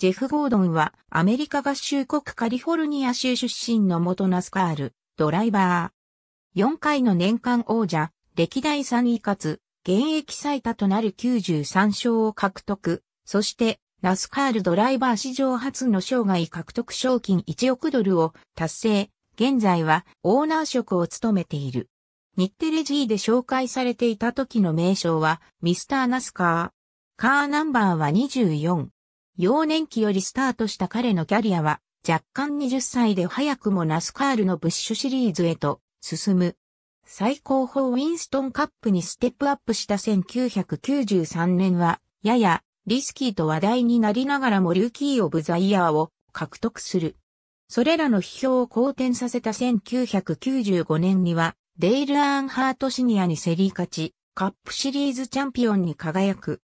ジェフ・ゴードンはアメリカ合衆国カリフォルニア州出身の元ナスカール、ドライバー。4回の年間王者、歴代3位かつ、現役最多となる93勝を獲得。そして、ナスカールドライバー史上初の生涯獲得賞金1億ドルを達成。現在はオーナー職を務めている。日テレ G で紹介されていた時の名称はミスターナスカー。カーナンバーは24。幼年期よりスタートした彼のキャリアは、若干20歳で早くもナスカールのブッシュシリーズへと進む。最高峰ウィンストンカップにステップアップした1993年は、ややリスキーと話題になりながらもルーキー・オブ・ザ・イヤーを獲得する。それらの批評を好転させた1995年には、デイル・アーンハートシニアに競り勝ち、カップシリーズチャンピオンに輝く。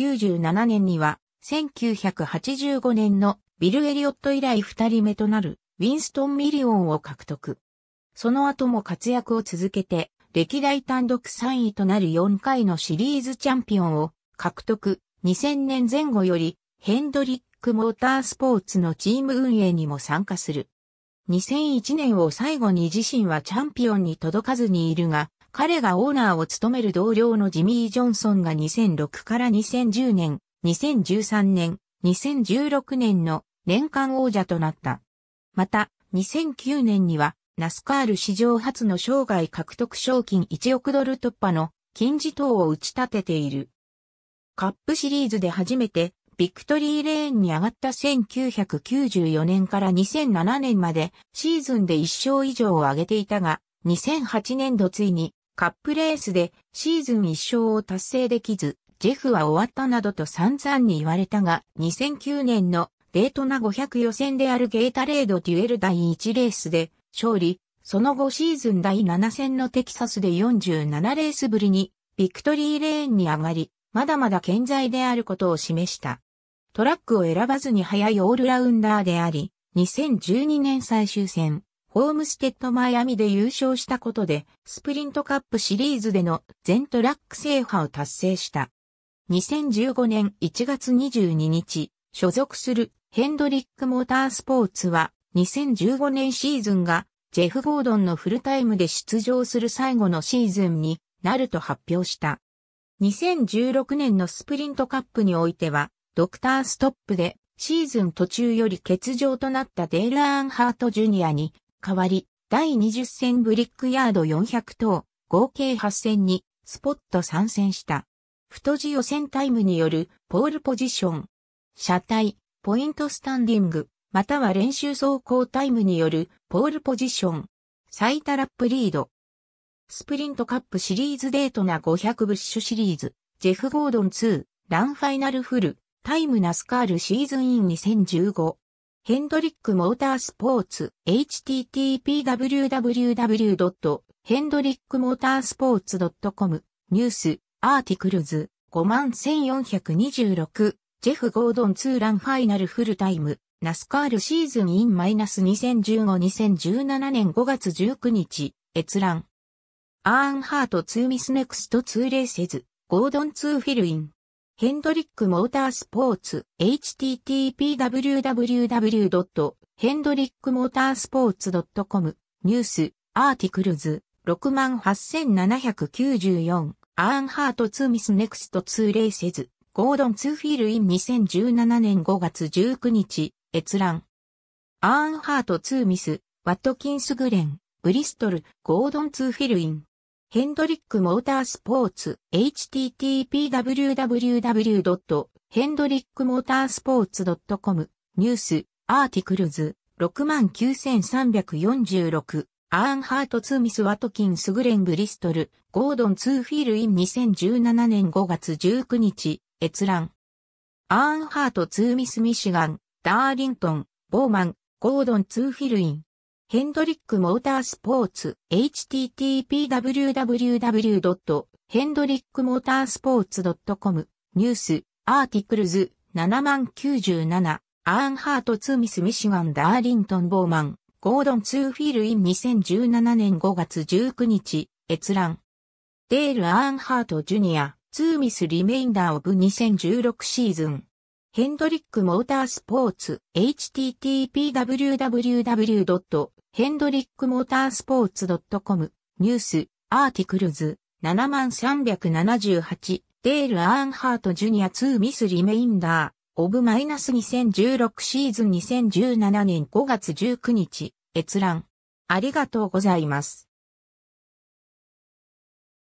1997年には、1985年のビル・エリオット以来二人目となるウィンストン・ミリオンを獲得。その後も活躍を続けて、歴代単独3位となる4回のシリーズチャンピオンを獲得。2000年前後よりヘンドリック・モータースポーツのチーム運営にも参加する。2001年を最後に自身はチャンピオンに届かずにいるが、彼がオーナーを務める同僚のジミー・ジョンソンが2006から2010年2013年、2016年の年間王者となった。また、2009年には、ナスカール史上初の生涯獲得賞金1億ドル突破の金字塔を打ち立てている。カップシリーズで初めてビクトリーレーンに上がった1994年から2007年までシーズンで1勝以上を挙げていたが、2008年度ついにカップレースでシーズン1勝を達成できず、ジェフは終わったなどと散々に言われたが、2009年のデートナ500予選であるゲータレードデュエル第1レースで勝利、その後シーズン第7戦のテキサスで47レースぶりにビクトリーレーンに上がり、まだまだ健在であることを示した。トラックを選ばずに速いオールラウンダーであり、2012年最終戦、ホームステッドマイアミで優勝したことで、スプリントカップシリーズでの全トラック制覇を達成した。2015年1月22日、所属するヘンドリックモータースポーツは2015年シーズンがジェフ・ゴードンのフルタイムで出場する最後のシーズンになると発表した。2016年のスプリントカップにおいては、ドクターストップでシーズン途中より欠場となったデール・アーンハート・ジュニアに代わり、第20戦ブリックヤード400等、合計8戦にスポット参戦した。太字予選タイムによるポールポジション、車体、ポイントスタンディング、または練習走行タイムによるポールポジション、最多ラップリード。スプリントカップシリーズデートな500ブッシュシリーズ、ジェフ・ゴードン2、ランファイナルフル、タイムナスカールシーズンイン2015。ヘンドリックモータースポーツ http://www.hendrickmotorsports.com ニュースアーティクルズ、51426、ジェフ・ゴードン2ランファイナルフルタイム、ナスカールシーズンイン -2015-2017 年5月19日、閲覧。アーンハート2ミスネクスト2レイ・セズ、ゴードン2フィルイン。ヘンドリックモータースポーツ、http://www.hendrickmotorsports.com、ニュース、アーティクルズ、68794。アーンハート2ミスネクスト2レイセズ、ゴードン2フィールイン2017年5月19日、閲覧。アーンハート2ミス、ワットキンスグレン、ブリストル、ゴードン2フィルイン。ヘンドリックモータースポーツ http://www.hendrickmotorsports.com ニュースアーティクルズ69346アーンハート・ツーミス・ワトキン・スグレン・ブリストル、ゴードン・ツーフィール・イン2017年5月19日、閲覧。アーンハート・ツーミス・ミシガン、ダーリントン、ボーマン、ゴードン・ツーフィル・イン。ヘンドリック・モータースポーツ、http://www.hendrickmotorsports.com、ニュース、アーティクルズ、7万97、アーンハート・ツーミス・ミシガン・ダーリントン・ボーマン。ゴードン2フィールイン2017年5月19日、閲覧。デール・アーンハート・ジュニア、ツーミス・リメインダー・オブ2016シーズン。ヘンドリック・モータースポーツ、http://www.hendrickmotorsports.com、ニュース、アーティクルズ、7378、デール・アーンハート・ジュニア2ミス・リメインダー、オブ・マイナス2016シーズン2017年5月19日、閲覧。ありがとうございます。